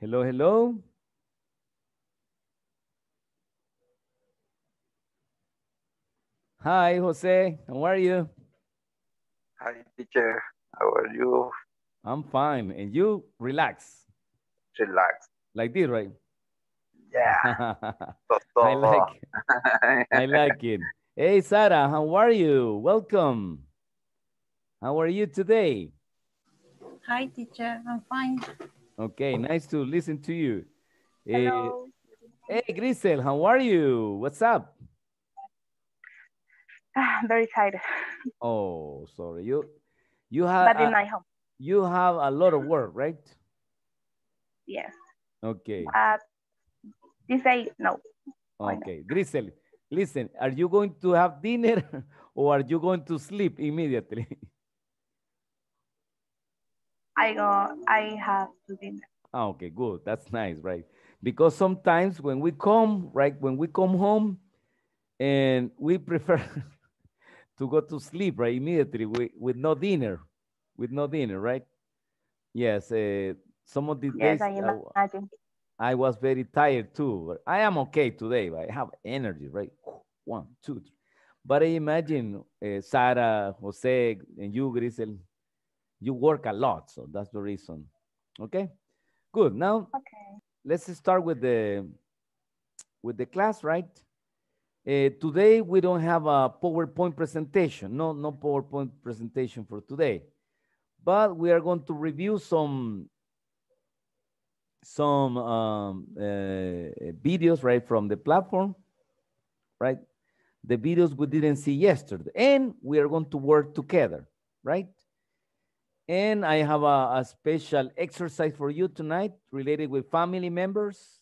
Hello, hello. Hi, Jose. How are you? Hi, teacher. How are you? I'm fine. And you relax? Relax. Like this, right? Yeah. I like I like it. Hey, Sarah, how are you? Welcome. How are you today? Hi, teacher. I'm fine. Okay, nice to listen to you. Eh, Hello. hey, Grisel, how are you? What's up? I'm ah, Very tired. Oh, sorry. You, you have. But in a, my home. You have a lot of work, right? Yes. Okay. Uh, this day, no. Okay, Grisel, listen. Are you going to have dinner, or are you going to sleep immediately? I go, I have to dinner. Oh, ah, okay, good. That's nice, right? Because sometimes when we come, right, when we come home, and we prefer to go to sleep, right, immediately with, with no dinner, with no dinner, right? Yes, uh, some of the yes, days I, imagine. I, I was very tired too. But I am okay today, I have energy, right? One, two, three. But I imagine uh, Sarah, Jose, and you, Grisel, you work a lot. So that's the reason. Okay, good. Now, okay. let's start with the, with the class, right? Uh, today, we don't have a PowerPoint presentation. No, no PowerPoint presentation for today. But we are going to review some, some um, uh, videos, right, from the platform, right? The videos we didn't see yesterday. And we are going to work together, right? And I have a, a, special exercise for you tonight related with family members,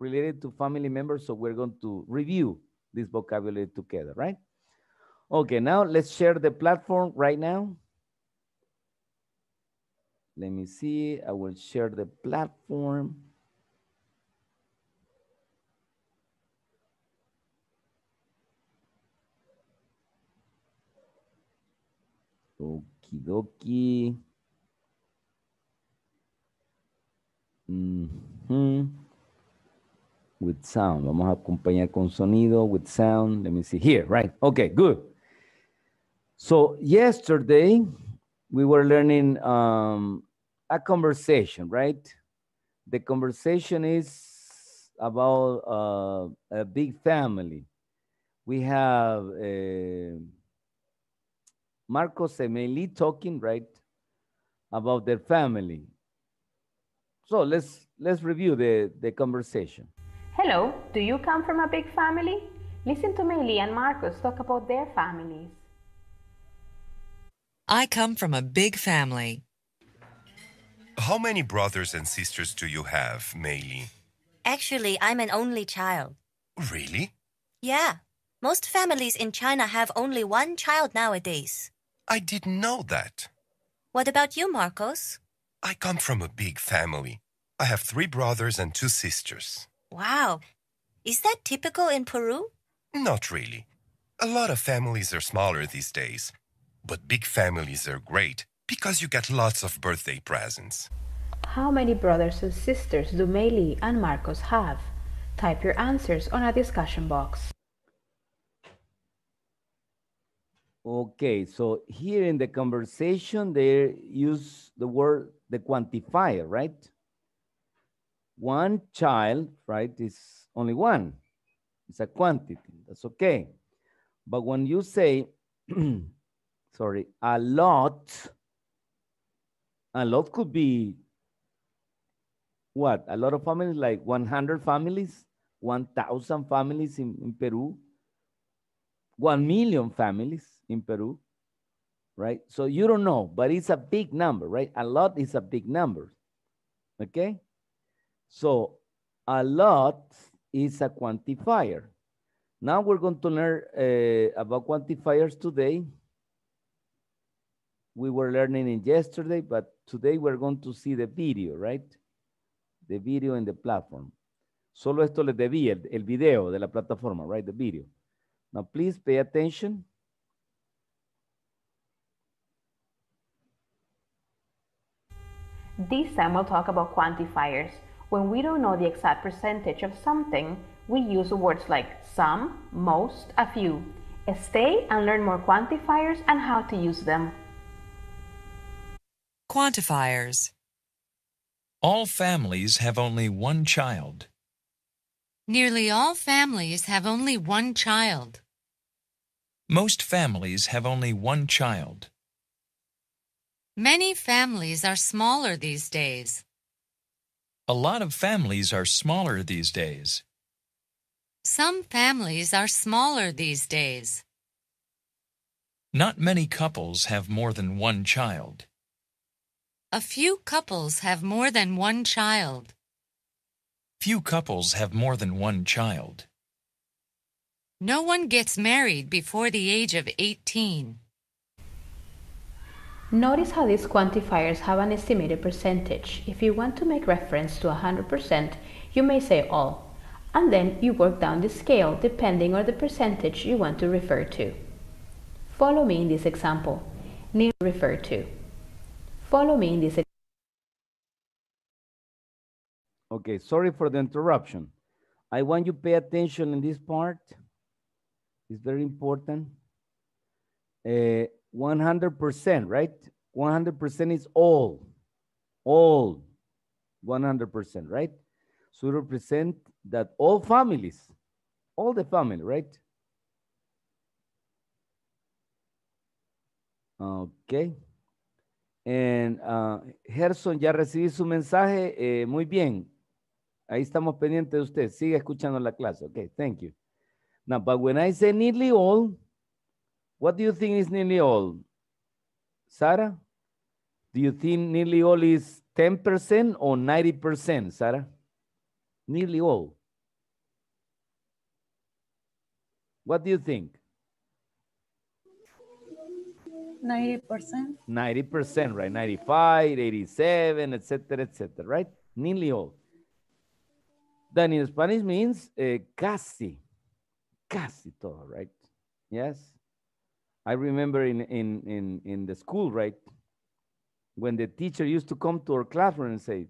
related to family members. So we're going to review this vocabulary together, right? Okay, now let's share the platform right now. Let me see, I will share the platform. Okay. Okie Mm -hmm. With sound. Vamos a acompañar con sonido, with sound. Let me see here, right? Okay, good. So yesterday we were learning um, a conversation, right? The conversation is about uh, a big family. We have... Uh, Marcos Emily talking, right, about their family. So let's, let's review the, the conversation. Hello, do you come from a big family? Listen to Meili and Marcos talk about their families. I come from a big family. How many brothers and sisters do you have, Meili? Actually, I'm an only child. Really? Yeah. Most families in China have only one child nowadays. I didn't know that. What about you, Marcos? I come from a big family. I have three brothers and two sisters. Wow. Is that typical in Peru? Not really. A lot of families are smaller these days. But big families are great because you get lots of birthday presents. How many brothers and sisters do Meili and Marcos have? Type your answers on a discussion box. Okay, so here in the conversation, they use the word, the quantifier, right? One child, right, is only one. It's a quantity, that's okay. But when you say, sorry, a lot, a lot could be what? A lot of families, like 100 families, 1,000 families in, in Peru, 1 million families in Peru, right? So you don't know, but it's a big number, right? A lot is a big number, okay? So a lot is a quantifier. Now we're going to learn uh, about quantifiers today. We were learning it yesterday, but today we're going to see the video, right? The video in the platform. Solo esto les debía, el, el video de la plataforma, right? The video. Now please pay attention. This time we'll talk about quantifiers. When we don't know the exact percentage of something, we use words like some, most, a few. Stay and learn more quantifiers and how to use them. Quantifiers All families have only one child. Nearly all families have only one child. Most families have only one child. Many families are smaller these days. A lot of families are smaller these days. Some families are smaller these days. Not many couples have more than one child. A few couples have more than one child. Few couples have more than one child. No one gets married before the age of 18. Notice how these quantifiers have an estimated percentage. If you want to make reference to 100%, you may say all, and then you work down the scale depending on the percentage you want to refer to. Follow me in this example. Near refer to. Follow me in this Okay, sorry for the interruption. I want you pay attention in this part. It's very important. Uh, 100%, right? 100% is all, all, 100%, right? So represent that all families, all the family, right? Okay. And, uh, Gerson, ya recibí su mensaje. Eh, muy bien. Ahí estamos pendientes de usted. Sigue escuchando la clase. Okay, thank you. Now, but when I say nearly all, What do you think is nearly all? Sarah? Do you think nearly all is 10% or 90%, Sarah? Nearly all. What do you think? 90%. 90%, right? 95, 87, etc., etc., right? Nearly all. Then in Spanish means uh, casi, casi todo, right? Yes? I remember in, in, in, in the school, right? When the teacher used to come to our classroom and say,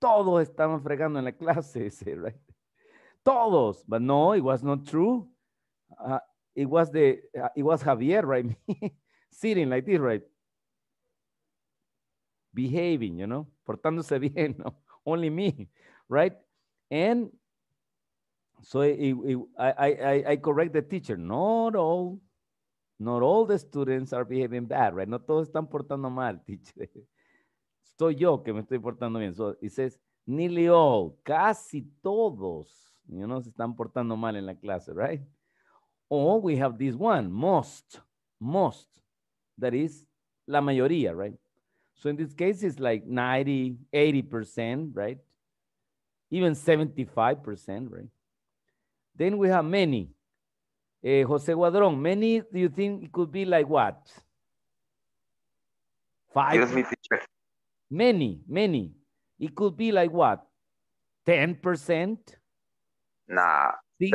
todos estaban fregando en la clase, say, right? Todos, but no, it was not true. Uh, it was the, uh, it was Javier, right? Sitting like this, right? Behaving, you know, portándose bien, no? only me, right? And so it, it, I, I, I correct the teacher, not all not all the students are behaving bad, right? No todos están portando mal, teacher. Soy yo que me estoy portando bien. So it says, nearly all, casi todos, you know, se están portando mal en la clase, right? Or we have this one, most, most, that is la mayoría, right? So in this case, it's like 90, 80%, right? Even 75%, right? Then we have many, Eh, Jose Guadron, many do you think it could be like what? Five? me, teacher. Many, many. It could be like what? 10%? Nah, 60%?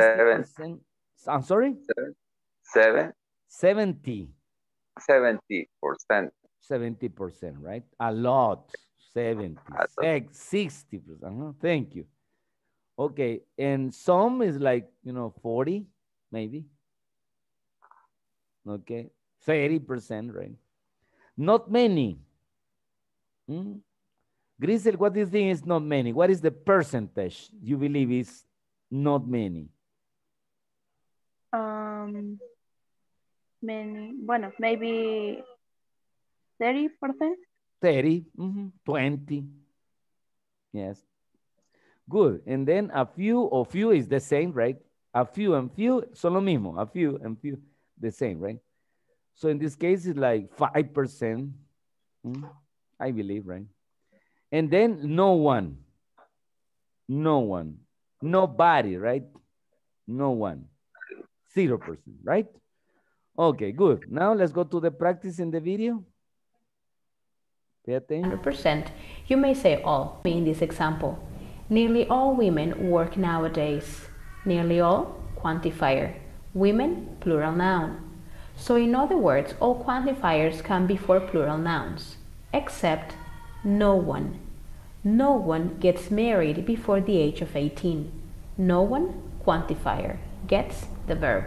Seven. I'm sorry? Seven. seven. 70. 70%. 70%, right? A lot. 70, Six, 60 percent. Uh -huh. Thank you. Okay, and some is like you know 40, maybe Okay, 30%, right? Not many. Hmm? Grisel, what do you think is not many? What is the percentage you believe is not many? Um, many, bueno, maybe 30%? 30, mm -hmm, 20. Yes. Good. And then a few or few is the same, right? A few and few son lo mismo. A few and few the same, right? So in this case, it's like 5%, hmm, I believe, right? And then no one, no one, nobody, right? No one, 0%, right? Okay, good. Now let's go to the practice in the video. Pay attention. 100%. You may say all in this example. Nearly all women work nowadays. Nearly all, quantifier women, plural noun. So in other words, all quantifiers come before plural nouns, except no one. No one gets married before the age of 18. No one, quantifier, gets the verb.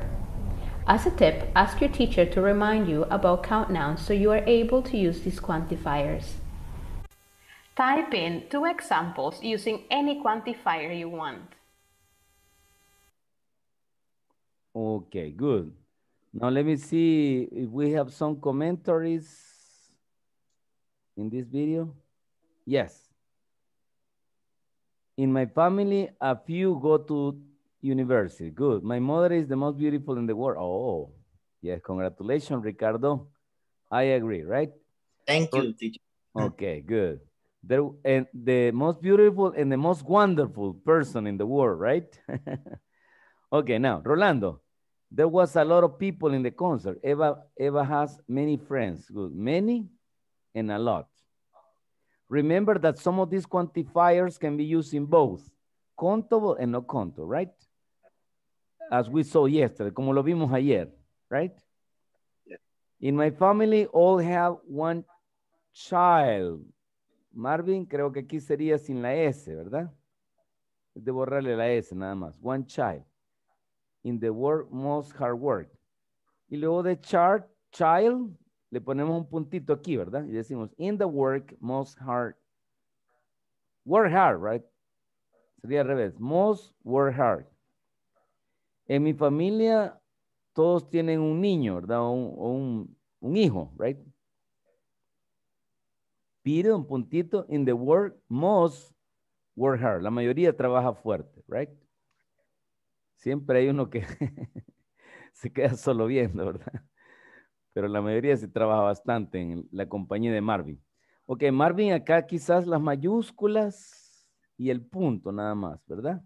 As a tip, ask your teacher to remind you about count nouns so you are able to use these quantifiers. Type in two examples using any quantifier you want. Okay, good. Now let me see if we have some commentaries in this video. Yes. In my family, a few go to university. Good. My mother is the most beautiful in the world. Oh, yes. Congratulations, Ricardo. I agree, right? Thank you, teacher. Okay, good. The, and the most beautiful and the most wonderful person in the world, right? okay, now, Rolando, there was a lot of people in the concert. Eva, Eva has many friends. Good. Many and a lot. Remember that some of these quantifiers can be used in both countable and no conto, right? As we saw yesterday, como lo vimos ayer, right? Yeah. In my family, all have one child. Marvin, creo que aquí sería sin la S, ¿verdad? De borrarle la S nada más. One child. in the work, most hard work. Y luego de chart, child, le ponemos un puntito aquí, ¿verdad? Y decimos, in the work most hard. Work hard, right? Sería al revés. Most work hard. En mi familia, todos tienen un niño, ¿verdad? O un, hijo, right? Pide un puntito in the work most work hard. La mayoría trabaja fuerte, right? Siempre hay uno que se queda solo viendo, ¿verdad? Pero la mayoría se trabaja bastante en la compañía de Marvin. Ok, Marvin, acá quizás las mayúsculas y el punto nada más, ¿verdad?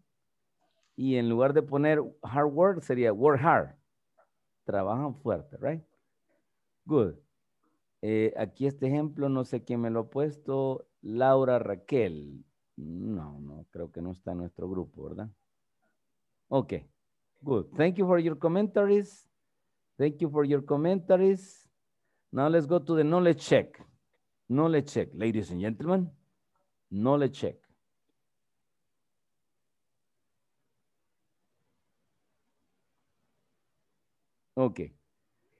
Y en lugar de poner hard work, sería work hard. Trabajan fuerte, right? Good. Eh, aquí este ejemplo, no sé quién me lo ha puesto. Laura Raquel. No, no, creo que no está en nuestro grupo, ¿verdad? Okay, good. Thank you for your commentaries. Thank you for your commentaries. Now let's go to the knowledge check. Knowledge check, ladies and gentlemen. Knowledge check. Okay.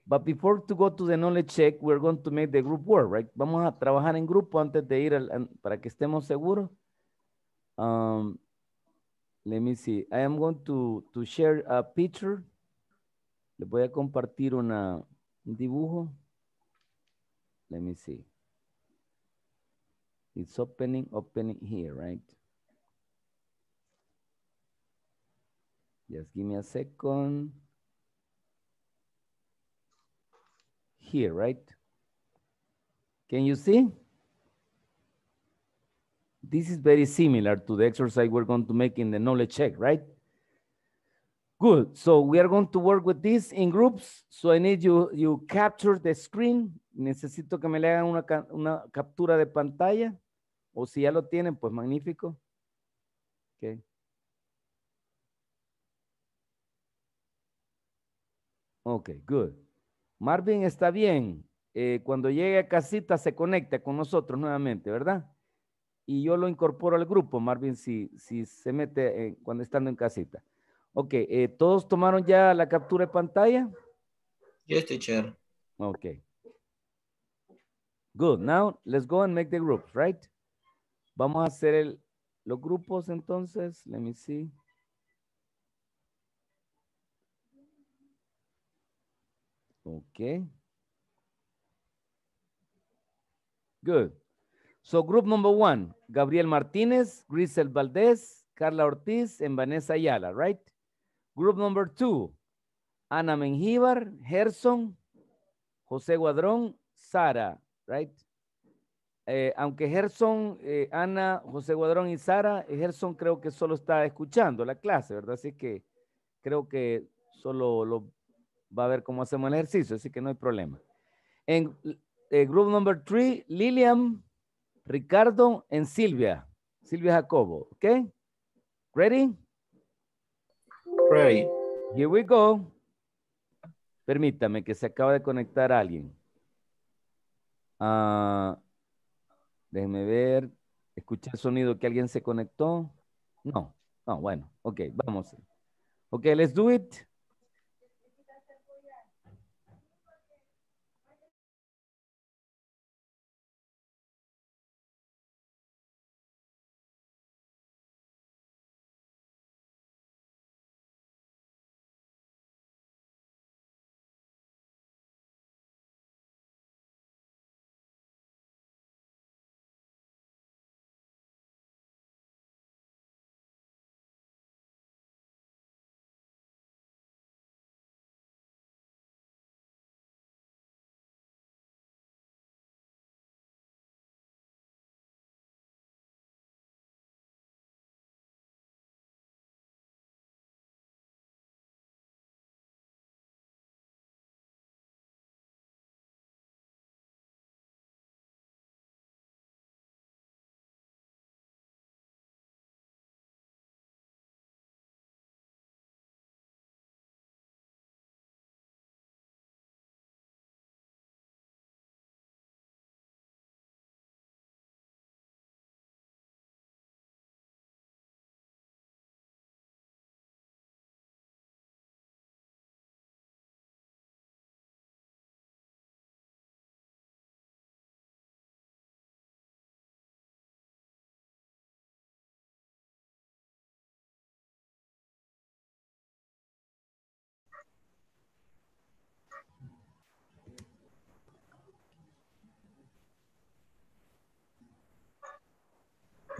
But before to go to the knowledge check, we're going to make the group work, right? Vamos a trabajar en grupo antes de ir al, para que estemos seguros. Um, let me see. I am going to, to share a picture. Le voy a compartir una, un dibujo. Let me see. It's opening, opening here, right? Just give me a second. Here, right? Can you see? This is very similar to the exercise we're going to make in the knowledge check, right? Good, so we are going to work with this in groups. So I need you, you capture the screen. Necesito que me le hagan una, captura de pantalla. O si ya lo tienen, pues magnífico. Okay. Okay. good. Marvin está bien. Eh, cuando llegue a casita se conecta con nosotros nuevamente, ¿verdad? y yo lo incorporo al grupo, Marvin, si, si se mete eh, cuando estando en casita. Ok, eh, ¿todos tomaron ya la captura de pantalla? Yes, teacher. Ok. Good, now let's go and make the groups, right? Vamos a hacer el, los grupos entonces, let me see. Ok. Good. So group number one, Gabriel Martínez, Grisel Valdez, Carla Ortiz, and Vanessa Ayala, right? Group number two, Ana Mengíbar, Gerson, José Guadrón, Sara, right? Eh, aunque Gerson, eh, Ana, José Guadrón y Sara, eh, Gerson creo que solo está escuchando la clase, ¿verdad? Así que creo que solo lo va a ver cómo hacemos el ejercicio, así que no hay problema. En group number three, Lilian, Ricardo en Silvia. Silvia Jacobo, okay? Ready? Ready. Here we go. Permítame que se acaba de conectar alguien. Ah, déjeme déjenme ver. Escuché el sonido que alguien se conectó. No, no, bueno. Ok, vamos. Ok, let's do it.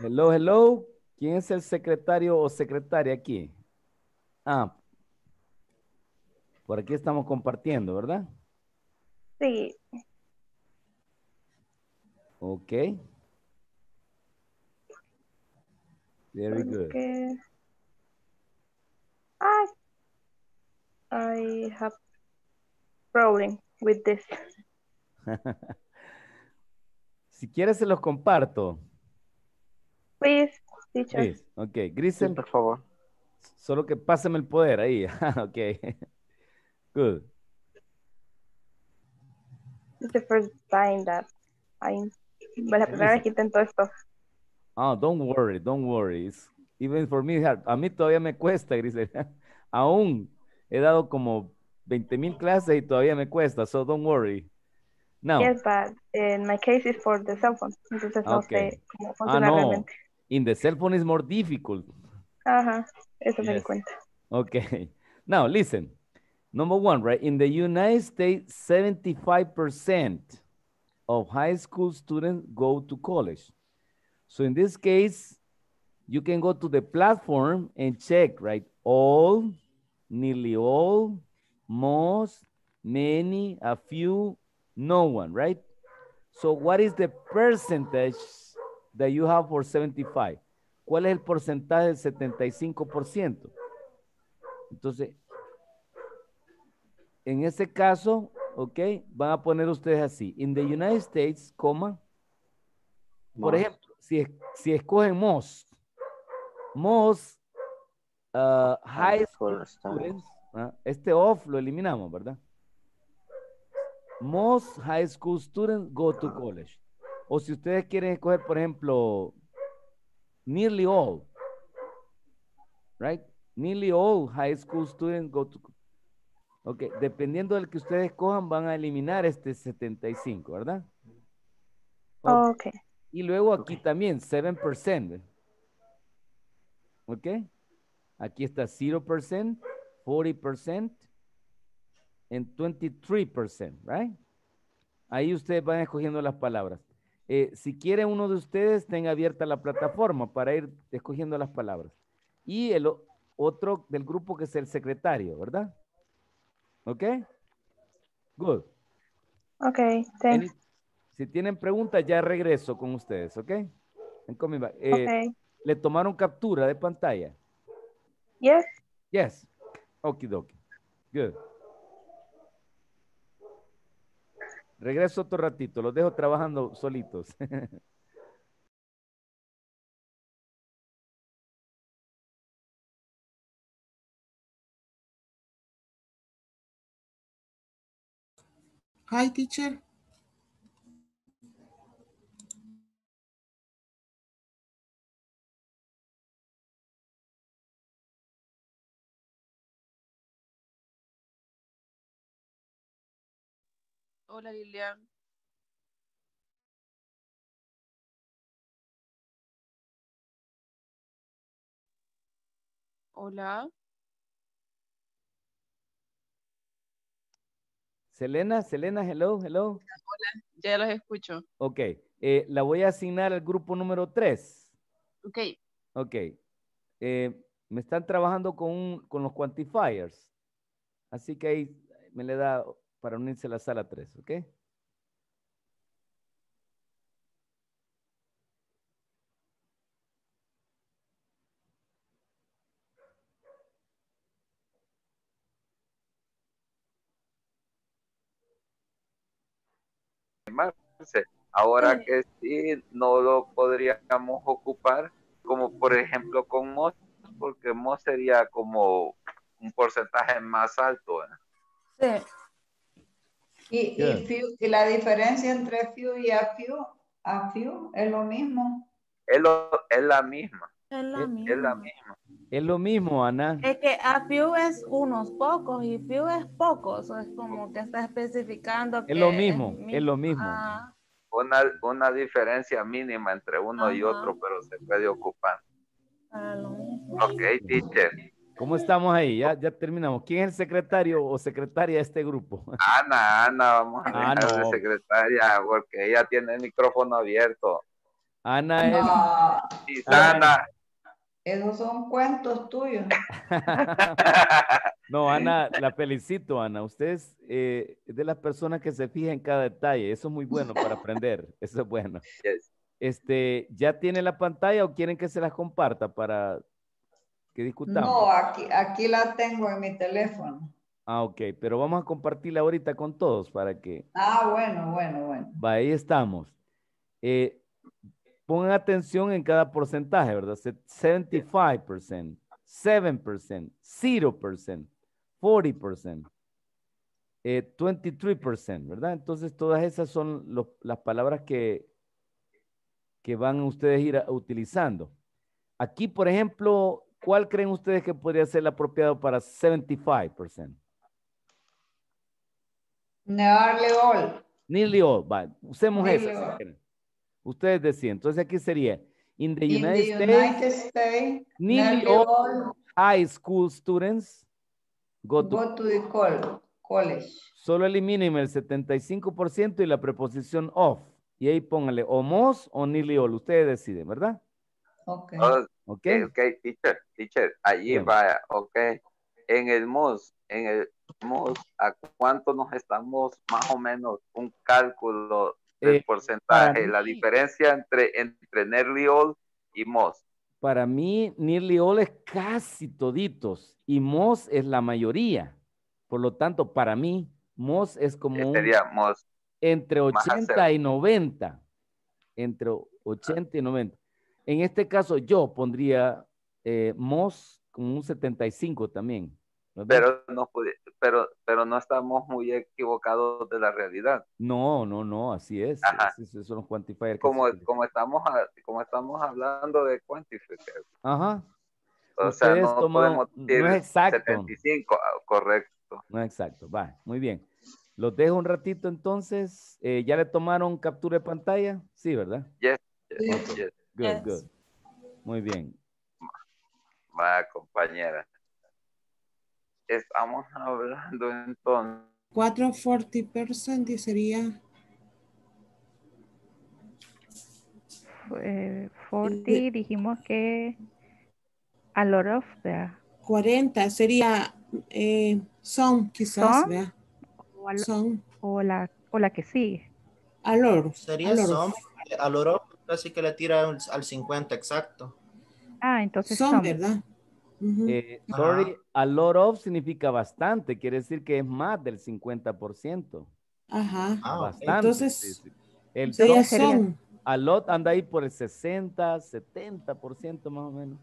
Hello, hello. ¿Quién es el secretario o secretaria aquí? Ah, por aquí estamos compartiendo, ¿verdad? Sí. Ok. Very good. Okay. Ah, I, I have problem with this. si quieres se los comparto. Please, favor, Ok, Grisel. por favor. Solo que pásame el poder ahí. Ah, ok. Good. It's the first time that I'm... La primera vez que intento esto. Oh, don't worry, don't worry. It's, even for me, a mí todavía me cuesta, Grisel. Aún he dado como 20 mil clases y todavía me cuesta, so don't worry. No. Yes, but in eh, my case is for the cell phone. Entonces no ah, sé cómo funciona realmente. in the cell phone is more difficult. Uh-huh. Eso yes. me di cuenta. Okay. Now, listen. Number one, right? In the United States, 75% of high school students go to college. So in this case, you can go to the platform and check, right? All, nearly all, most, many, a few, no one, right? So what is the percentage that you have for 75? ¿Cuál es el porcentaje del 75%? Entonces, en ese caso, ok, van a poner ustedes así. In the United States, coma, por ejemplo, si, si escogen most, most uh, high school students, ¿ah? este off lo eliminamos, ¿verdad? Most high school students go to college. O si ustedes quieren escoger, por ejemplo, nearly all, right? Nearly all high school students go to... Ok, dependiendo del que ustedes cojan, van a eliminar este 75, ¿verdad? Ok. Oh, okay. Y luego aquí también, 7%. ¿Ok? Aquí está 0%, 40%, and 23%, ¿right? Ahí ustedes van escogiendo las palabras. Eh, si quiere uno de ustedes, tenga abierta la plataforma para ir escogiendo las palabras. Y el otro del grupo que es el secretario, ¿verdad? ¿Ok? Good. Ok, Si tienen preguntas, ya regreso con ustedes, ¿ok? Eh, okay. ¿Le tomaron captura de pantalla? Yes. Yes. dokie. Good. Regreso otro ratito, los dejo trabajando solitos. Hi, teacher. Hola Lilian. Hola. Selena, Selena, hello, hello. Hola, ya los escucho. Ok, eh, la voy a asignar al grupo número 3. Ok. Ok. Eh, me están trabajando con, con los quantifiers. Así que ahí me le da para unirse a la sala 3, ¿ok? Ahora que sí, no lo podríamos ocupar como por ejemplo con MOS, porque MOS sería como un porcentaje más alto. Sí. Y, y, la diferencia entre fiu y a few, es lo mismo. Es, lo, la misma. Es, la, misma. es lo mismo, Ana. Es que a es unos pocos y fiu es pocos. Es como que está especificando. es lo mismo, es, lo mismo. Ah. Una, diferencia mínima entre uno y otro, pero se puede ocupar. Ah, ok, teacher. ¿Cómo estamos ahí? Ya, terminamos. ¿Quién es el secretario o secretaria de este grupo? Ana, Ana, vamos a ah, secretaria, porque ella tiene el micrófono abierto. Ana es. Sí, Ana. Esos son cuentos tuyos. no, Ana, la felicito, Ana. Usted eh, es de las personas que se fija en cada detalle. Eso es muy bueno para aprender. Eso es bueno. Este, ¿Ya tiene la pantalla o quieren que se las comparta para que discutamos. No, aquí, aquí la tengo en mi teléfono. Ah, ok, pero vamos a compartirla ahorita con todos para que... Ah, bueno, bueno, bueno. ahí estamos. Eh, pongan atención en cada porcentaje, ¿verdad? 75%, 7%, 0%, 40%, 23%, ¿verdad? Entonces, todas esas son las palabras que, que van ustedes ir utilizando. Aquí, por ejemplo, ¿Cuál creen ustedes que podría ser el apropiado para 75%? Nearly all. Nearly all, Usemos eso. ustedes decían. Entonces aquí sería, in the United, States, nearly, all, high school students go, to, the college. Solo eliminen el 75% y la preposición of. Y ahí pónganle o most o nearly all. Ustedes deciden, ¿verdad? Oh, eh, ok. teacher, teacher, allí va, vaya, ok. En el MOS, en el MOS, ¿a cuánto nos estamos más o menos un cálculo del eh, porcentaje, la diferencia entre, entre nearly all y MOS? Para mí, nearly all es casi toditos y MOS es la mayoría. Por lo tanto, para mí, MOS es como eh, entre 80 y 90. Entre 80 y 90. En este caso, yo pondría eh, con un 75 también. Pero, no, pero, pero no estamos muy equivocados de la realidad. No, no, no, así es. son Como, como, estamos, como estamos hablando de quantifiers. Ajá. Ustedes sea, no, 75, ah, correcto. No exacto, va, muy bien. Los dejo un ratito entonces. Eh, ¿Ya le tomaron captura de pantalla? Sí, ¿verdad? Sí, sí. yes. Good, Muy bien. Va, compañera. Estamos hablando entonces. 440% sería... Eh, 40 dijimos que a lot of, 40 sería eh, son quizás, son, O, o, la, que sigue. A Sería son, a lot of así que le tira al, 50 exacto. Ah, entonces son, ¿verdad? Eh, sorry, a lot of significa bastante, quiere decir que es más del 50%. Ajá. Ah, bastante. Entonces, el son. a lot anda ahí por el 60, 70% más o menos.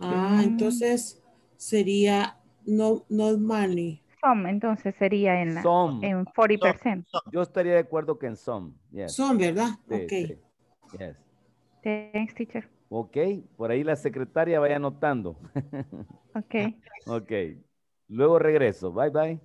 Ah, entonces sería no, not money. Son, entonces sería en, en 40%. Yo estaría de acuerdo que en son. Son, ¿verdad? Sí, ok. Yes. Thanks, teacher. Ok, por ahí la secretaria vaya anotando. Okay. Ok. Luego regreso. Bye, bye.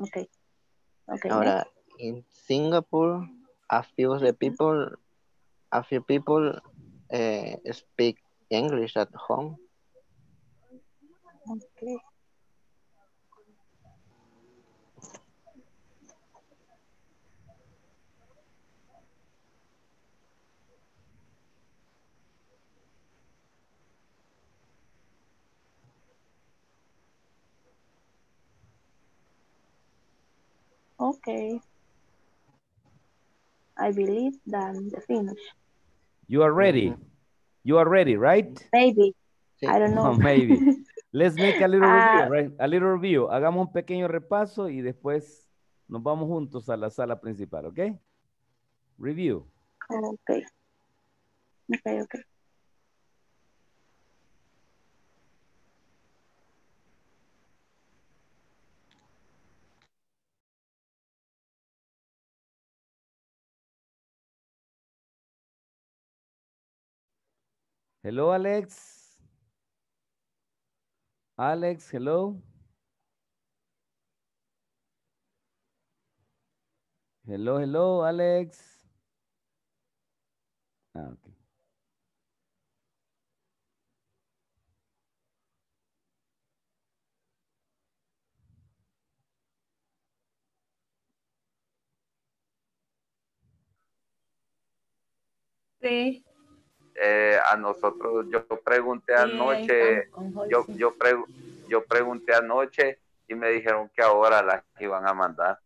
Ok. okay Ahora, en Singapore, a few of the people, a few people uh, speak English at home. Okay. Okay. I believe that the finish. You are ready. You are ready, right? Maybe. I don't know. maybe. Let's make a little ah. review, right? A little review. Hagamos un pequeño repaso y después nos vamos juntos a la sala principal, ¿okay? Review. Okay. Ok, ok. Hello, Alex. Alex, hello. Hello, hello, Alex. Ah, sí. Eh, a nosotros, yo pregunté anoche, yo, yo, yo pregunté anoche y me dijeron que ahora las iban a mandar.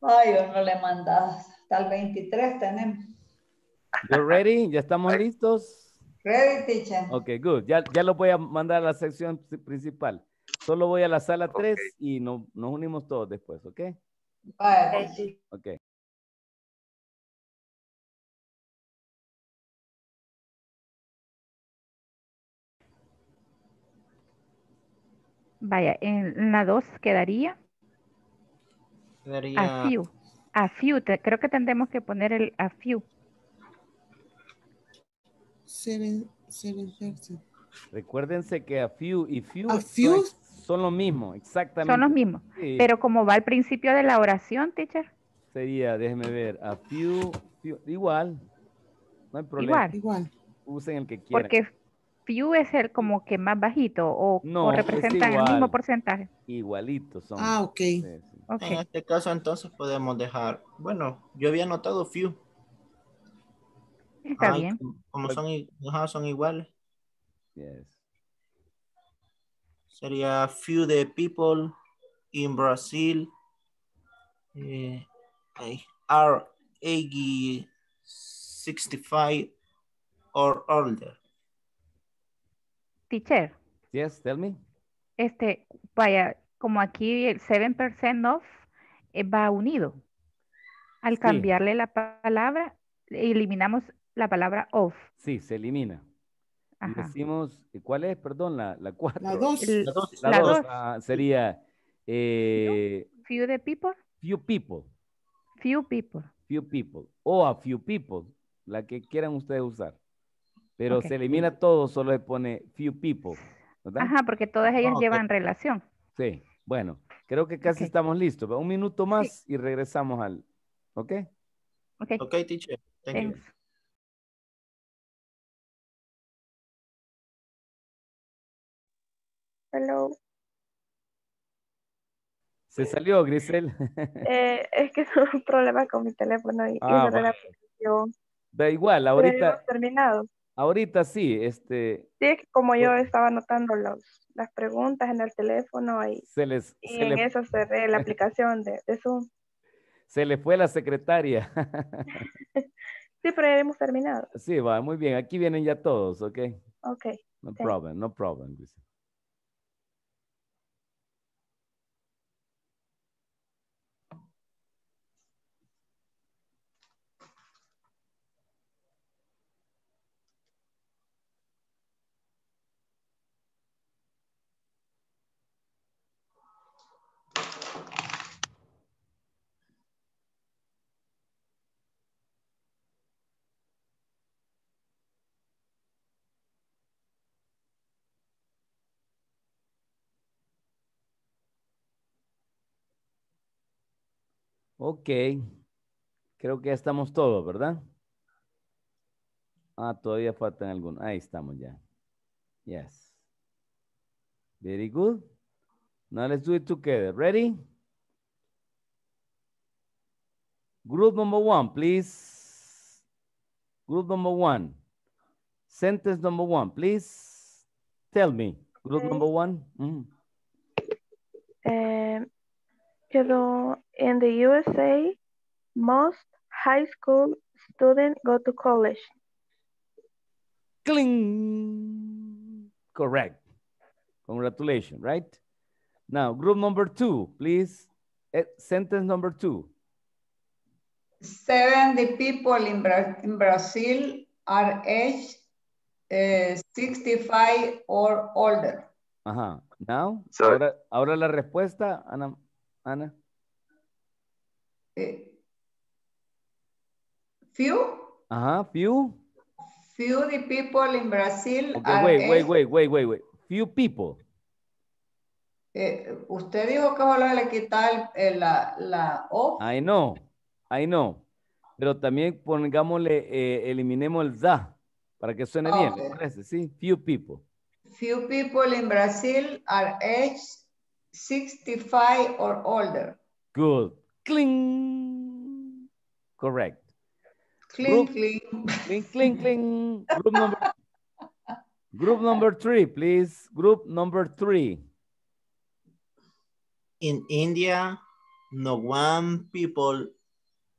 Ay, yo no le mandas hasta el 23 tenemos. You ready? ¿Ya estamos listos? Ready, Ok, good. Ya, ya lo voy a mandar a la sección principal. Solo voy a la sala 3 y no, nos unimos todos después, ¿ok? Ok. Vaya, en la 2 quedaría. Quedaría. A few. A few. creo que tendremos que poner el a few. Seven, Recuérdense que a few y few, Son, lo mismo, exactamente. Son los mismos. Pero como va al principio de la oración, teacher. Sería, déjeme ver, a few, igual. No hay problema. Igual. Igual. Usen el que quieran. Porque few es el como que más bajito o, no, representan el mismo porcentaje. Igualitos son. Ah, ok. En este caso entonces podemos dejar, bueno, yo había notado few. Está ah, bien. Como son, son iguales. Yes. Sería few the people in Brazil eh, are 65 or older. Teacher. Yes, tell me. Este, vaya, como aquí el 7% off eh, va unido. Al cambiarle la palabra, eliminamos la palabra off. Sí, se elimina. Decimos, eh, ¿cuál es? Perdón, la, la La dos. La dos, ah, sería... few, eh, people. Few people. Few people. Few people. O a few people, la que quieran ustedes usar. Pero se elimina todo, solo se pone few people. Ajá, porque todas ellas llevan relación. Sí, bueno, creo que casi estamos listos. Un minuto más y regresamos al... ¿Ok? Ok, Ok, teacher. Thank Hello. Se salió, Grisel. Eh, es que un problema con mi teléfono y, no de ah, la Da igual, ahorita. Terminado. Ahorita sí, este... Sí, como yo estaba anotando los, las preguntas en el teléfono ahí se les, y en eso cerré la aplicación de, Zoom. Se le fue la secretaria. sí, pero ya hemos terminado. Sí, va, muy bien. Aquí vienen ya todos, ¿ok? Ok. No problem, no problem. Ok. Creo que ya estamos todos, ¿verdad? Ah, todavía faltan algunos. Ahí estamos ya. Yes. Very good. Now let's do it together. Ready? Group number one, please. Group number one. Sentence number one, please. Tell me. Group number one. Mm-hmm. you in the USA, most high school students go to college. Cling. Correct. Congratulations, right? Now, group number two, please. Eh, sentence number two. 70 people in, Bra in Brazil are aged uh, 65 or older. Ajá. Now, ahora, ahora la respuesta, Ana, Ana? Eh, few? Ajá, few. Few the people in Brazil okay, are wait, wait, wait, wait, wait, Few people. Eh, usted dijo que vamos a quitar la, la O. I know, I know. Pero también pongámosle, eh, eliminemos el da para que suene ah, bien, ¿le Sí, few people. Few people in Brazil are aged 65 or older. Good. Cling. Correct. Cling, group, cling. Cling, cling, cling. Group number, group number three, please. Group number three. In India, no one people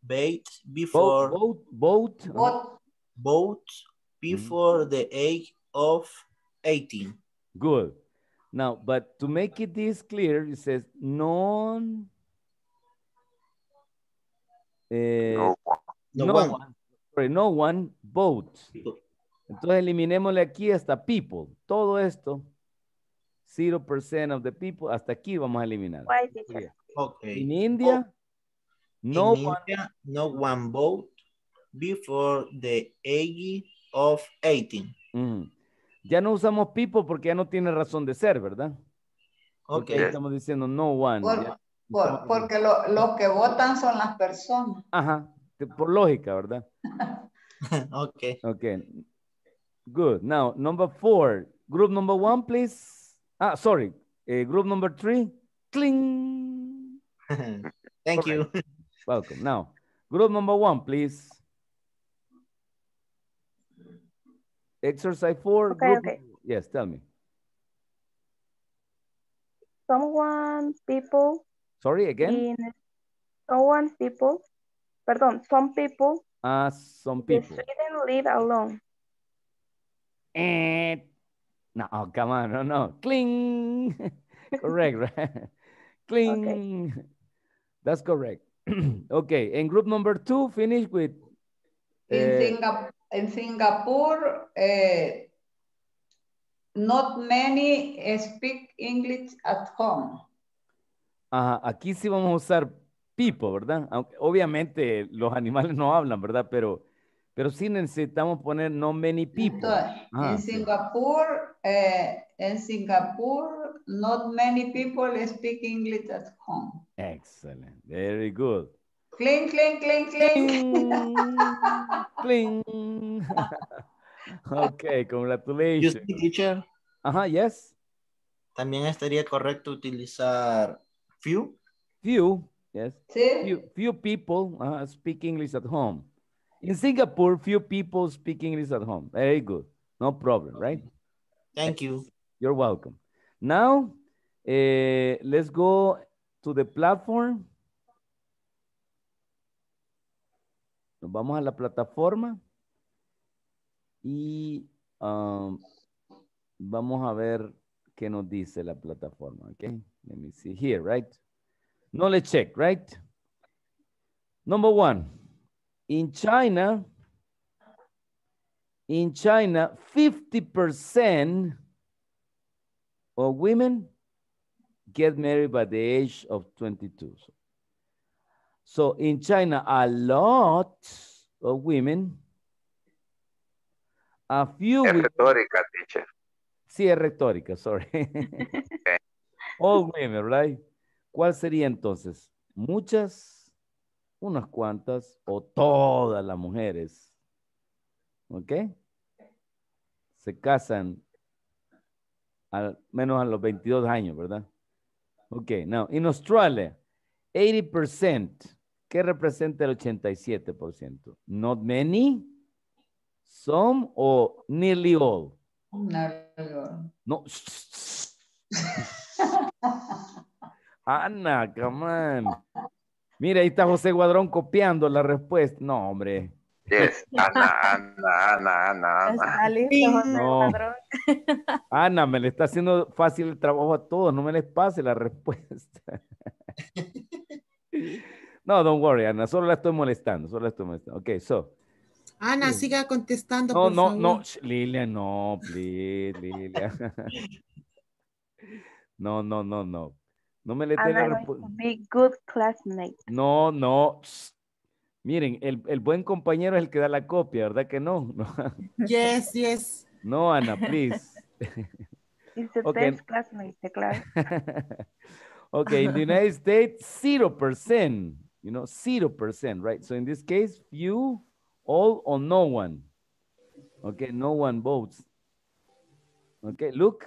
bait before boat boat boat, boat before mm -hmm. the age of 18. Good. Now, but to make it this clear, it says non. Eh, no one. No, no one. one. Sorry, no one votes. Entonces eliminémosle aquí hasta people. Todo esto. 0% of the people. Hasta aquí vamos a eliminar. Why, okay. In India, oh. no, In one, no one vote before the age of 18. Mm Ya no usamos people porque ya no tiene razón de ser, ¿verdad? Ok. estamos diciendo no one. porque lo, los que votan son las personas. Ajá, por lógica, ¿verdad? ok. Ok. Good. Now, number four. Group number one, please. Ah, sorry. Eh, group number three. Cling. Thank you. Welcome. Now, group number one, please. Exercise four. Okay, group, okay. Yes, tell me. Someone, people. Sorry, again? In someone, people. Pardon, some people. Uh, some people. The Sweden live alone. And, eh, no, oh, come on, no, no. Cling. correct, right? Cling. Okay. That's correct. okay, and group number two, finish with. In uh, Singapore. En Singapur, eh, not many speak English at home. Ajá, aquí sí vamos a usar people, ¿verdad? obviamente los animales no hablan, ¿verdad? Pero, pero sí necesitamos poner no many people. Ah, en Singapur, eh, en Singapur, not many people speak English at home. Excellent, very good. Cling, cling, cling, cling. cling. okay, congratulations. Just see, teacher. Ajá, yes. También estaría correcto utilizar few. Few, yes. Sí. Few, few people uh, speak English at home. In Singapore, few people speak English at home. Very good. No problem, right? Thank you. You're welcome. Now, uh, let's go to the platform. Nos vamos a la plataforma y um, vamos a ver qué nos dice la plataforma. Okay, mm. let me see here, right? No le check, right? Number one, in China, in China, 50% of women get married by the age of 22. So So in China, a lot of women, a few es retórica, teacher. Sí, es retórica, sorry. All women, right? ¿Cuál sería entonces? Muchas, unas cuantas o todas las mujeres. ¿Ok? Se casan al menos a los 22 años, ¿verdad? Ok, now, in Australia, 80% ¿Qué representa el 87%? Not many, some o nearly all. No. Ana, come on. Mira, ahí está José Guadrón copiando la respuesta. No, hombre. Ana, Ana, Ana, Ana, Ana. Ah, Ana, me le está haciendo fácil el trabajo a todos. No me les pase la respuesta. No, don't worry, Ana, solo la estoy molestando, solo la estoy molestando. Ok, so. Ana, siga contestando. No, no, no, no, Lilia, no, please, Lilia. no, no, no, no. No me le tengo. No, no. Miren, el, el, buen compañero es el que da la copia, ¿verdad que no? Yes, yes. No, Ana, please. It's the okay. best classmate, claro. okay, in the United States, 0% you know, percent, right? So in this case, few, all, or no one. Okay, no one votes. Okay, look,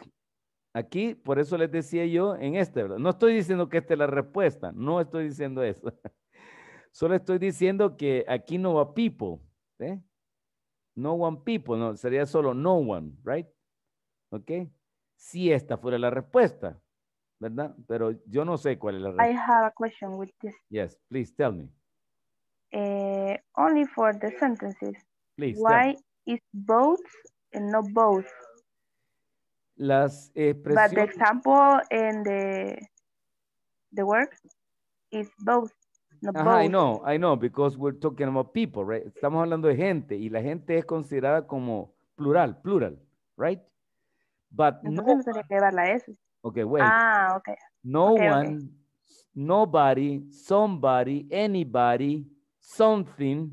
aquí, por eso les decía yo en este, ¿verdad? No estoy diciendo que esta es la respuesta, no estoy diciendo eso. Solo estoy diciendo que aquí no va people, ¿eh? No one people, no, sería solo no one, right? Ok, si esta fuera la respuesta. ¿verdad? Pero yo no sé cuál es la respuesta. I have a question with this. Yes, please tell me. Eh, only for the sentences. Please. Why is both and not both? Las expresiones. But the example in the the work is both. Not both. I know, I know, because we're talking about people, right? Estamos hablando de gente y la gente es considerada como plural, plural, right? But no, no que llevarla a eso. Ok, wait. Ah, ok. No one, nobody, somebody, anybody, something.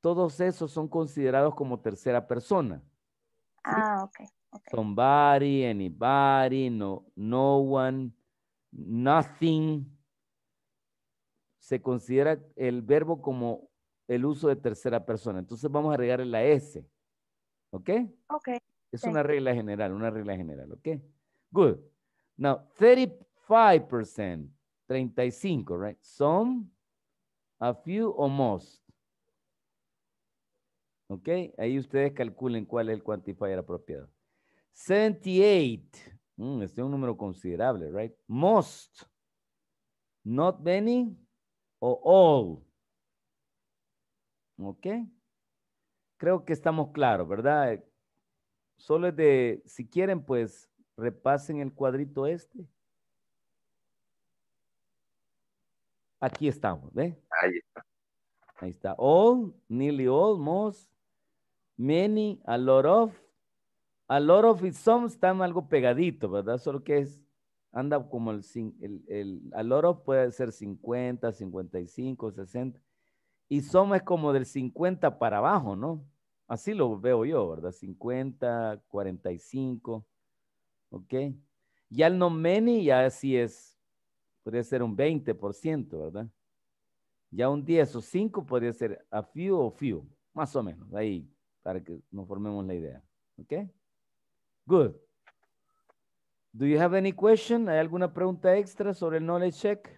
Todos esos son considerados como tercera persona. Ah, ok. Somebody, anybody, no, no one, nothing. Se considera el verbo como el uso de tercera persona. Entonces vamos a agregarle la S. ¿Ok? Ok. Es una regla general, una regla general, ¿ok? Good. Now, 35%, 35, right? Some, a few or most. ¿Ok? Ahí ustedes calculen cuál es el quantifier apropiado. 78. Mm, este es un número considerable, right? Most. Not many or all. ¿Ok? Creo que estamos claros, ¿verdad? Solo es de, si quieren, pues Repasen el cuadrito este. Aquí estamos, ¿ve? Ahí está. Ahí está. All, nearly all, most, many, a lot of. A lot of y some están algo pegadito, ¿verdad? Solo que es, anda como el, el, el a lot of puede ser 50, 55, 60. Y some es como del 50 para abajo, ¿no? Así lo veo yo, ¿verdad? 50, 45. ¿Ok? Ya el no many ya así es, podría ser un 20%, ¿verdad? Ya un 10 o 5 podría ser a few o few, más o menos, ahí, para que nos formemos la idea. ¿Ok? Good. Do you have any question? ¿Hay alguna pregunta extra sobre el knowledge check?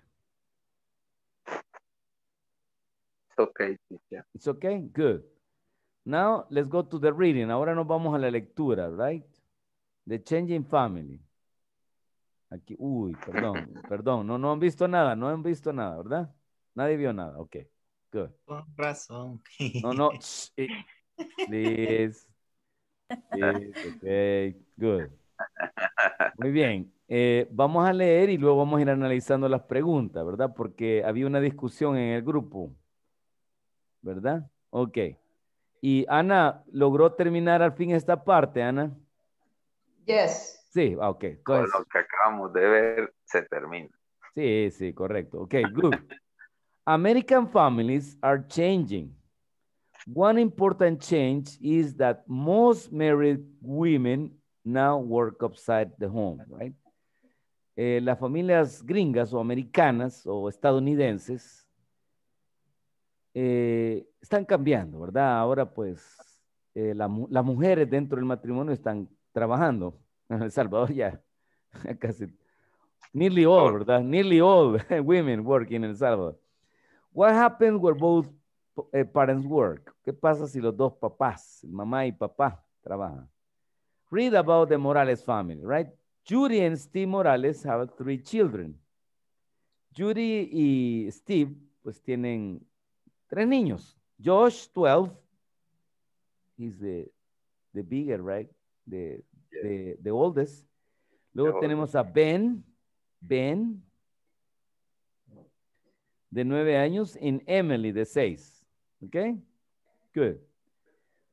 It's okay, It's okay, good. Now, let's go to the reading. Ahora nos vamos a la lectura, right? The Changing Family. Aquí, uy, perdón, perdón, no, no han visto nada, no han visto nada, ¿verdad? Nadie vio nada, ok, good. Con razón. No, no, eh, please, please, good. Muy bien, eh, vamos a leer y luego vamos a ir analizando las preguntas, ¿verdad? Porque había una discusión en el grupo, ¿verdad? Ok. Y Ana, ¿logró terminar al fin esta parte, Ana? Yes. Sí, ah, ok. Con lo que acabamos de ver, se termina. Sí, sí, correcto. Ok, good. American families are changing. One important change is that most married women now work outside the home, right? Eh, las familias gringas o americanas o estadounidenses eh, están cambiando, ¿verdad? Ahora pues eh, las mujeres dentro del matrimonio están trabajando. En El Salvador ya, casi. Nearly all, Nearly all women working in El Salvador. What happens where both eh, parents work? ¿Qué pasa si los dos papás, mamá y papá, trabajan? Read about the Morales family, right? Judy and Steve Morales have three children. Judy y Steve, pues tienen tres niños. Josh, 12. He's the, the bigger, right? de, de, Oldest. Luego tenemos a Ben, Ben, de nueve años, y Emily, de seis. ¿Ok? Good.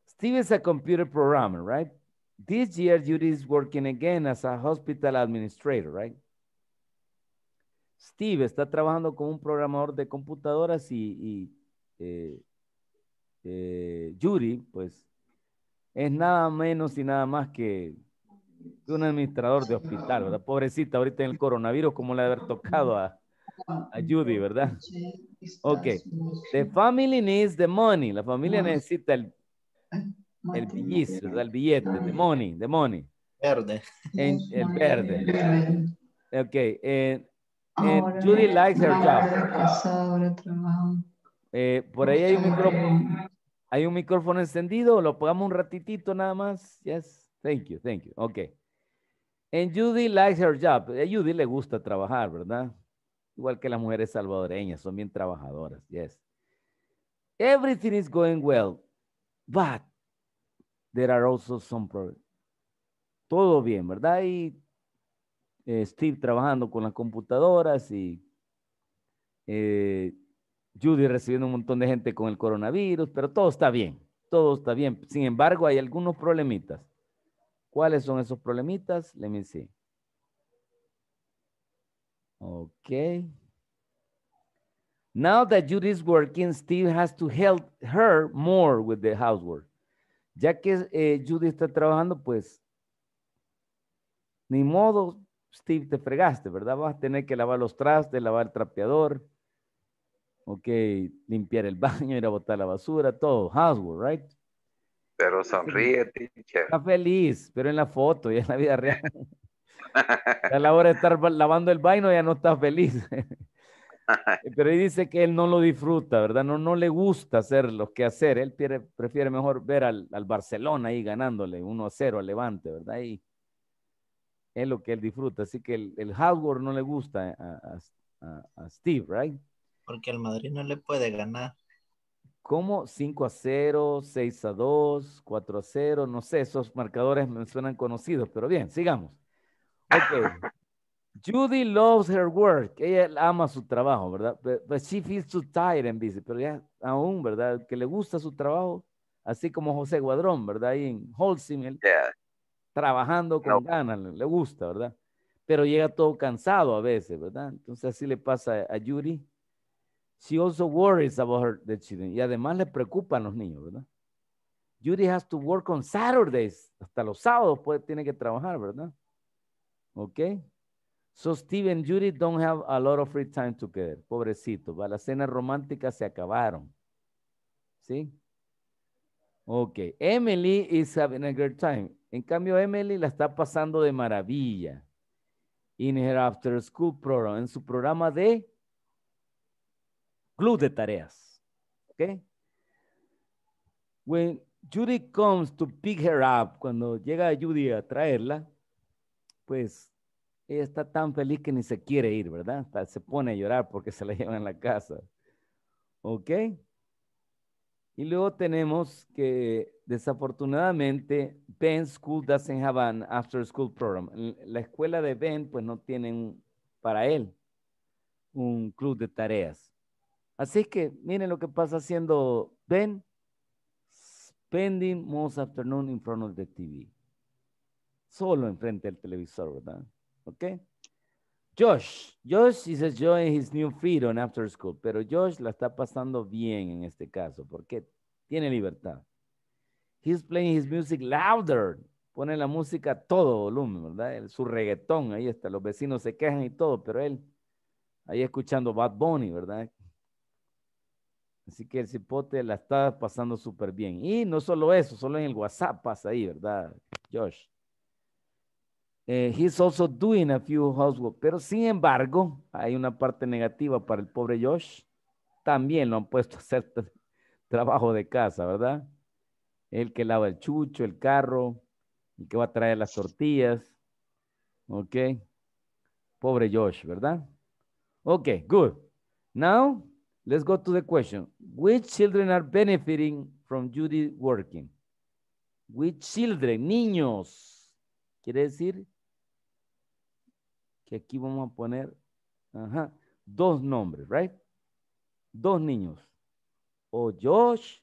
Steve is a computer programmer, right? This year, Judy is working again as a hospital administrator, right? Steve está trabajando como un programador de computadoras y, y eh, eh, Judy, pues, es nada menos y nada más que un administrador de hospital, ¿verdad? Pobrecita, ahorita en el coronavirus, ¿cómo le ha haber tocado a, Judy, verdad? Ok. The family needs the money. La familia necesita el, el billete, El billete, the money, the money. Verde. el verde. Ok. Eh, eh, Judy likes her job. Eh, por ahí hay un micrófono. Hay un micrófono encendido, lo apagamos un ratitito nada más. Yes, thank you, thank you. Ok. And Judy likes her job. A Judy le gusta trabajar, ¿verdad? Igual que las mujeres salvadoreñas, son bien trabajadoras. Yes. Everything is going well, but there are also some problems. Todo bien, ¿verdad? Y eh, Steve trabajando con las computadoras y eh, Judy recibiendo un montón de gente con el coronavirus, pero todo está bien, todo está bien. Sin embargo, hay algunos problemitas. ¿Cuáles son esos problemitas? Let me see. Ok. Now that Judy is working, Steve has to help her more with the housework. Ya que eh, Judy está trabajando, pues, ni modo, Steve, te fregaste, ¿verdad? Vas a tener que lavar los trastes, lavar el trapeador, ok, limpiar el baño, ir a botar la basura, todo, housework, right? Pero sonríe, teacher. Está feliz, pero en la foto y en la vida real. a la hora de estar lavando el baño ya no está feliz. pero dice que él no lo disfruta, ¿verdad? No, no le gusta hacer lo que hacer. Él prefiere mejor ver al, Barcelona ahí ganándole 1 a 0 al Levante, ¿verdad? Y es lo que él disfruta. Así que el, el no le gusta a, a Steve, ¿right? porque al Madrid no le puede ganar. ¿Cómo? 5 a 0, 6 a 2, 4 a 0, no sé, esos marcadores me suenan conocidos, pero bien, sigamos. Ok. Judy loves her work. Ella ama su trabajo, ¿verdad? But, pues she feels too tired and busy. Pero ya aún, ¿verdad? Que le gusta su trabajo, así como José Guadrón, ¿verdad? Ahí en Holcim, trabajando con ganas, le gusta, ¿verdad? Pero llega todo cansado a veces, ¿verdad? Entonces así le pasa a Judy. She also worries about her, children. Y además le preocupan los niños, ¿verdad? Judy has to work on Saturdays. Hasta los sábados pues tiene que trabajar, ¿verdad? Ok. So Steve and Judy don't have a lot of free time together. Pobrecito, las cenas románticas se acabaron. ¿Sí? Ok. Emily is having a great time. En cambio, Emily la está pasando de maravilla. In her after school program, en su programa de Club de tareas. ¿Ok? When Judy comes to pick her up, cuando llega Judy a traerla, pues ella está tan feliz que ni se quiere ir, ¿verdad? se pone a llorar porque se la llevan a la casa. ¿Ok? Y luego tenemos que desafortunadamente Ben's School doesn't have an after school program. La escuela de Ben pues no tienen para él un club de tareas. Así que miren lo que pasa haciendo Ben. Spending most afternoon in front of the TV. Solo enfrente del televisor, ¿verdad? ¿Ok? Josh. Josh is enjoying his new freedom after school. Pero Josh la está pasando bien en este caso porque tiene libertad. He's playing his music louder. Pone la música a todo volumen, ¿verdad? Su reggaetón, ahí está. Los vecinos se quejan y todo, pero él ahí escuchando Bad Bunny, ¿verdad? Así que el cipote la está pasando súper bien. Y no solo eso, solo en el WhatsApp pasa ahí, ¿verdad, Josh? Eh, he's also doing a few housework. Pero sin embargo, hay una parte negativa para el pobre Josh. También lo han puesto a hacer trabajo de casa, ¿verdad? El que lava el chucho, el carro, el que va a traer las tortillas. Ok. Pobre Josh, ¿verdad? Ok, good. Now, Let's go to the question. Which children are benefiting from Judy working? Which children? Niños. Quiere decir que aquí vamos a poner dos nombres, right? Dos niños. O Josh,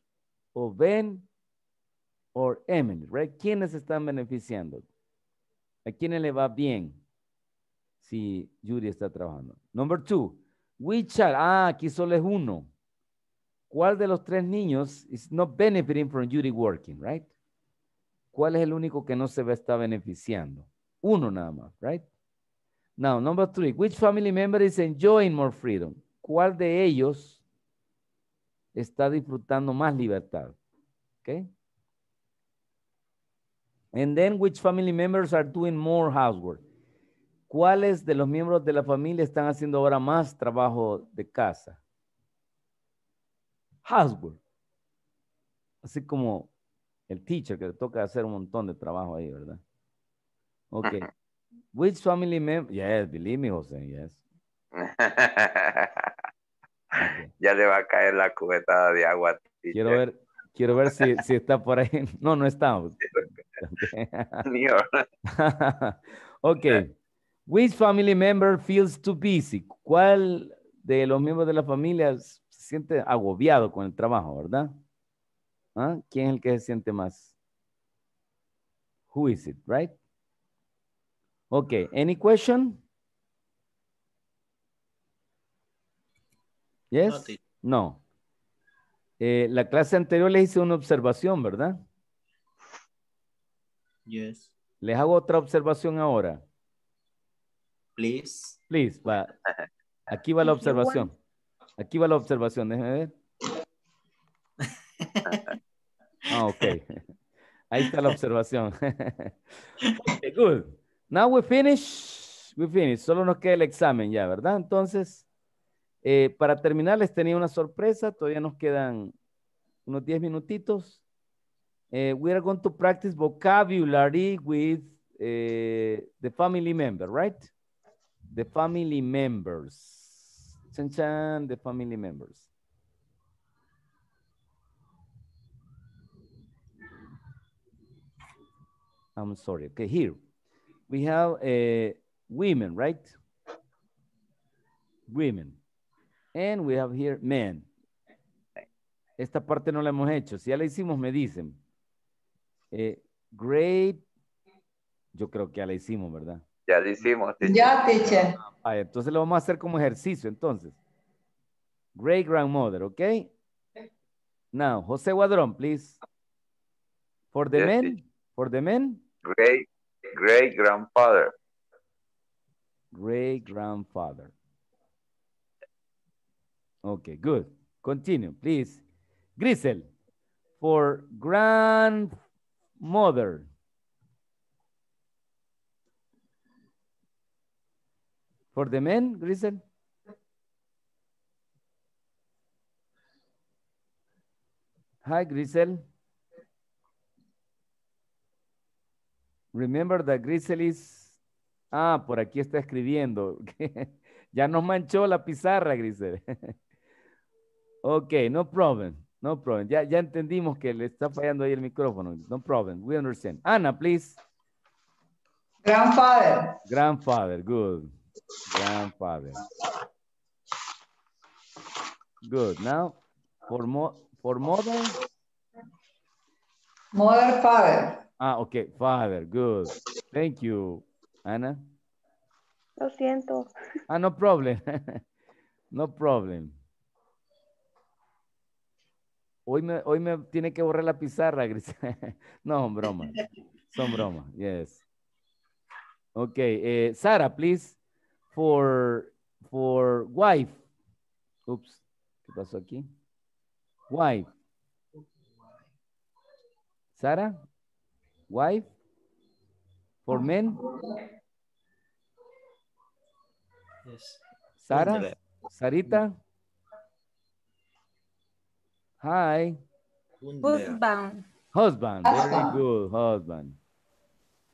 o Ben, o Emily, right? ¿Quiénes están beneficiando? ¿A quién le va bien si Judy está trabajando? Number two. Which child? ah, aquí solo es uno. ¿Cuál de los tres niños is not benefiting from Judy working, right? ¿Cuál es el único que no se está beneficiando? Uno nada más, right? Now, number three, which family member is enjoying more freedom? ¿Cuál de ellos está disfrutando más libertad? Okay. And then which family members are doing more housework? ¿Cuáles de los miembros de la familia están haciendo ahora más trabajo de casa? Hasbro. Así como el teacher que le toca hacer un montón de trabajo ahí, ¿verdad? Ok. Which family member? Yes, believe me, José, yes. Ya le va a caer la cubetada de agua. Quiero ver, quiero ver si, si, está por ahí. No, no está. Okay. ok. Which family member feels too busy? ¿Cuál de los miembros de la familia se siente agobiado con el trabajo, verdad? ¿Ah? ¿Quién es el que se siente más? Who is it, right? Okay, any question? Yes? No. Eh, la clase anterior les hice una observación, ¿verdad? Yes. Les hago otra observación ahora please. Please, va. Aquí va la observación. Aquí va la observación, Déjenme ver. Ah, ok. Ahí está la observación. Okay, good. Now we finish. We finish. Solo nos queda el examen ya, ¿verdad? Entonces, eh, para terminar les tenía una sorpresa. Todavía nos quedan unos 10 minutitos. Eh, we are going to practice vocabulary with eh, the family member, right? The family members. Chan chan, the family members. I'm sorry. Okay, here we have eh, women, right? Women. And we have here men. Esta parte no la hemos hecho. Si ya la hicimos, me dicen. Eh, great. Yo creo que ya la hicimos, ¿verdad? Ya lo hicimos. Ya, teacher. Ah, entonces lo vamos a hacer como ejercicio, entonces. Great grandmother, ¿ok? Now, José Guadrón, please. For the men, for the men. Great, great grandfather. Great grandfather. Okay, good. Continue, please. Grisel, for grandmother. For the men, Grisel? Hi, Grisel. Remember that Grisel is... Ah, por aquí está escribiendo. ya nos manchó la pizarra, Grisel. ok, no problem. No problem. Ya, ya entendimos que le está fallando ahí el micrófono. No problem. We understand. Ana, please. Grandfather. Grandfather, good grandfather. Good. Now, for, for mother? Mother, father. Ah, okay. Father. Good. Thank you, Ana. Lo siento. Ah, no problem. no problem. Hoy me, me tiene que borrar la pizarra, Gris. no, broma. Son bromas. Yes. Okay. Eh, Sara, please. for, for wife. Oops, ¿qué pasó aquí? Wife. Sara, wife. For men. Yes. Sara, Sarita. Hi. Husband. Husband. Very good. Husband.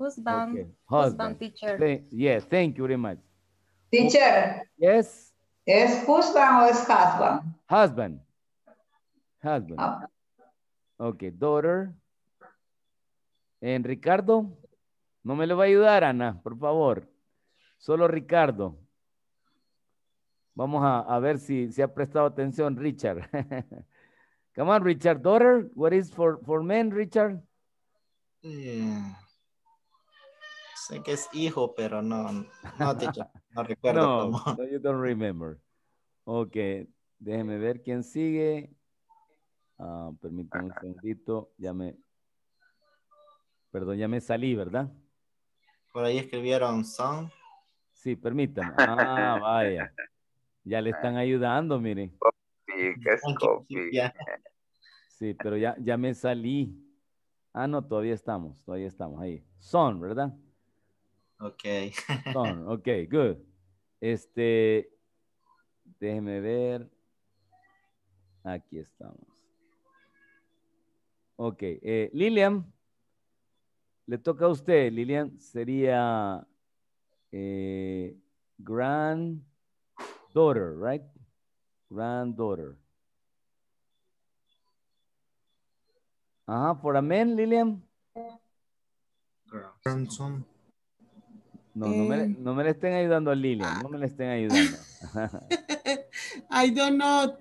Husband. Okay. Husband. Husband teacher. Th yes, thank you very much. Teacher. Yes. Es husband o es husband? Husband. Husband. Ah. Okay, daughter. En eh, Ricardo, no me lo va a ayudar, Ana, por favor. Solo Ricardo. Vamos a, a ver si se ha prestado atención, Richard. Come on, Richard. Daughter, what is for, for men, Richard? Eh, sé que es hijo, pero no, no, no recuerdo no, you don't remember. Ok, déjeme ver quién sigue. Uh, permítame un segundito, ya me... Perdón, ya me salí, ¿verdad? Por ahí escribieron son. Sí, permítame. Ah, vaya. Ya le están ayudando, miren. Sí, pero ya, ya me salí. Ah, no, todavía estamos, todavía estamos ahí. Son, ¿verdad? Okay. Okay. ok, good. Este, déjeme ver. Aquí estamos. Ok, eh, Lilian, le toca a usted, Lilian, sería eh, granddaughter, right? Granddaughter. Ajá, por amén, for a man, Lilian. Grandson. No, no, me, eh, no me le estén ayudando a Lilian, no me le estén ayudando. I don't know.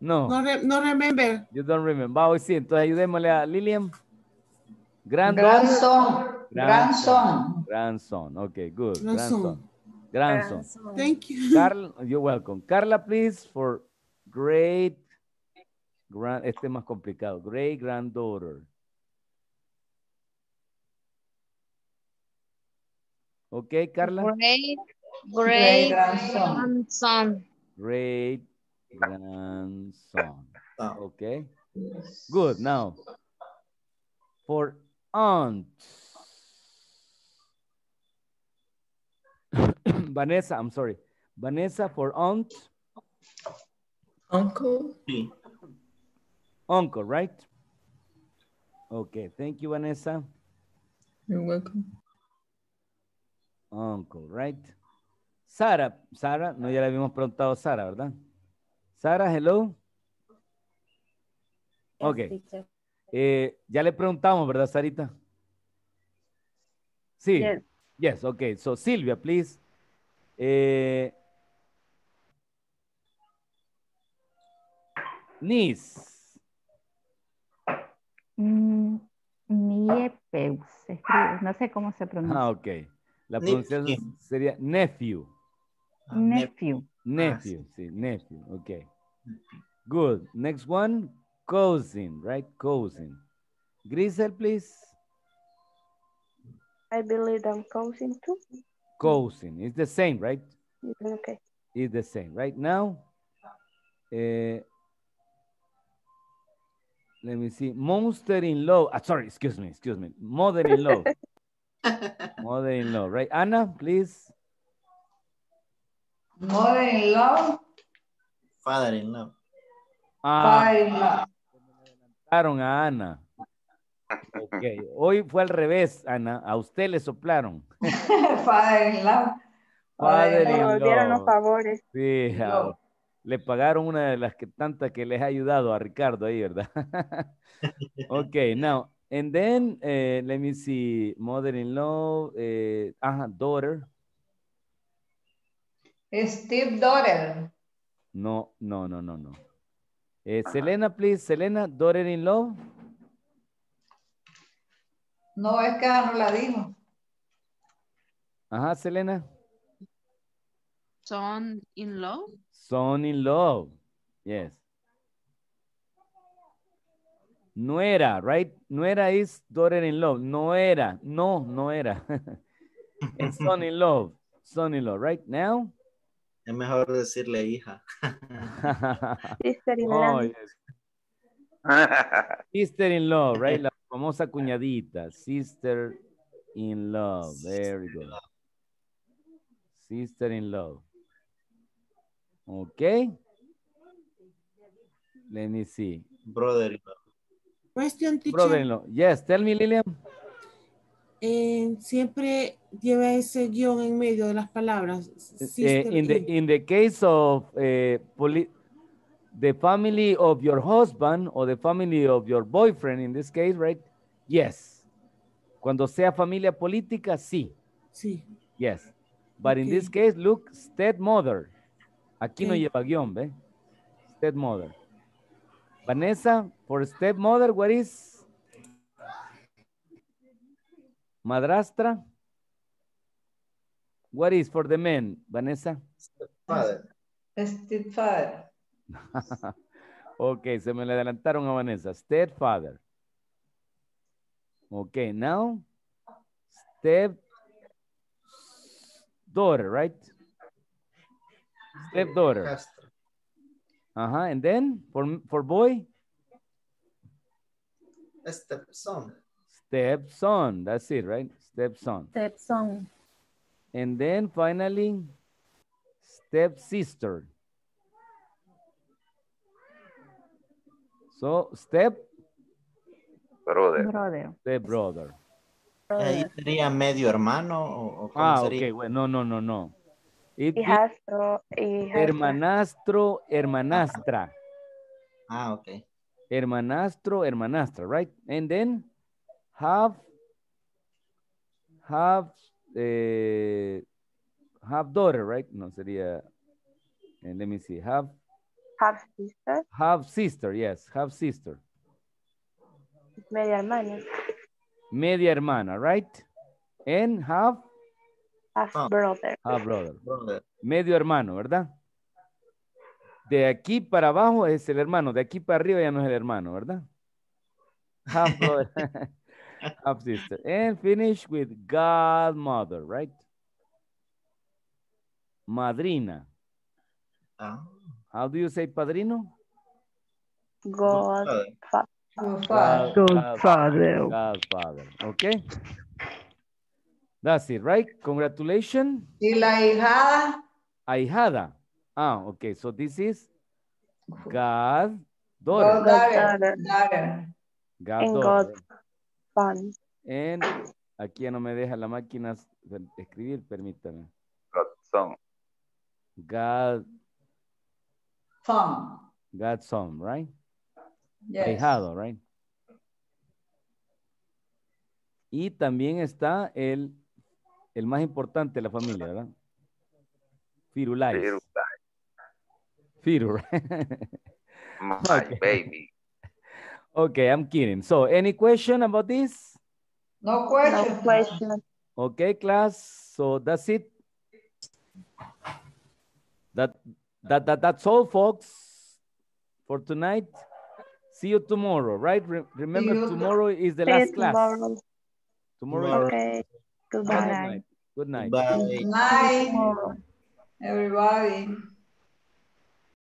No. No, no remember. You don't remember. Vamos, sí, entonces ayudémosle a Lilian. Grandson. Grandson. Grandson. Okay, good. Grandson. Grandson. Thank you. Carl, you're welcome. Carla, please, for great, grand, este es más complicado, great granddaughter. Okay, Carla. Great, great, great grandson. Great grandson. Ah. Okay. Good. Now, for aunt. Vanessa, I'm sorry. Vanessa for aunt. Uncle. Uncle, right? Okay, thank you, Vanessa. You're welcome. Uncle, right? Sara, Sara, no ya le habíamos preguntado a Sara, ¿verdad? Sara, hello. Ok. Eh, ya le preguntamos, ¿verdad, Sarita? Sí. Yes, ok. So, Silvia, please. Eh, nice. Nis. Mm, Niepeus, No sé cómo se pronuncia. Ah, ok. La pronunciación eh. sería nephew. Ah, nephew. Nephew, ah, sí. sí, nephew, okay. Good. Next one, cousin, right? Cousin. Grisel, please. I believe I'm cousin too. Cousin, it's the same, right? Mm-hmm, okay. It's the same. Right now, uh, let me see. Monster in law. Ah, sorry, excuse me, excuse me. Mother in law. Mother-in-law, right? Ana, please. Mother-in-law. Father-in-law. Ah, soplaron a Ana. Okay. Hoy fue al revés, Ana. A usted le soplaron. father in love Father-in-law. dieron favores. Sí, le pagaron una de las que tantas que les ha ayudado a Ricardo ahí, ¿verdad? ok, now, And then eh, let me see, mother-in-law, eh, daughter. Steve daughter. No, no, no, no, no. Eh, Selena, please, Selena, daughter-in-law. No, es que no la dijo. Ajá, Selena. Son-in-law. Son-in-law, yes. No era, right? No era is daughter-in-law. No era. No, no era. son in love. son in love. right? Now. Es mejor decirle hija. Sister-in-law. Sister-in-law, right? La famosa cuñadita. Sister-in-law. Very good. Sister-in-law. Okay. Let me see. Brother-in-law. Question teacher. Yes, tell me, Lilian. Eh, siempre lleva ese guión en medio de las palabras. Eh, eh, in, the, in the case of eh, the family of your husband or the family of your boyfriend, in this case, right? Yes. Cuando sea familia política, sí. Sí. Yes. But in this case, look, stepmother. Aquí no lleva guión, ¿ve? Stepmother. Vanessa, for stepmother, what is? Madrastra. What is for the men, Vanessa? Stepfather. Stepfather. ok, se me le adelantaron a Vanessa. Stepfather. Ok, now. Step daughter, right? Stepdaughter. Uh-huh. And then for, for boy? A stepson. Stepson. That's it, right? Stepson. Stepson. And then finally, stepsister. So step brother. Brother. Step brother. Ahí sería medio hermano o, o ah, sería? okay, well, no, no, no, no. Hermanastro, hermanastra. Ah, okay. Hermanastro, hermanastra, right? And then have, have, eh, have daughter, right? No sería, and eh, let me see, have. Have sister. Have sister, yes, have sister. Media hermana. Media hermana, right? And have Ah, brother. Half brother. Medio hermano, ¿verdad? De aquí para abajo es el hermano, de aquí para arriba ya no es el hermano, ¿verdad? Half brother. half sister. And finish with godmother, right? Madrina. Ah. How do you say padrino? Godfather. Godfather. Okay. That's it, right? Congratulations. Y la ahijada. Ahijada. Ah, okay. So this is God daughter. God. daughter. God And aquí no me deja la máquina escribir, permítame. son. God. Son. God. right? Yes. Ahijado, right? Y también está el el más importante de la familia, ¿verdad? Firulais. Firulais. My baby. Okay, I'm kidding. So, any question about this? No question. Okay, class. So that's it. That, that, that's all, folks, for tonight. See you tomorrow, right? remember, tomorrow is the last class. Tomorrow. Goodbye. Good night. Good night. Bye. Bye. Everybody.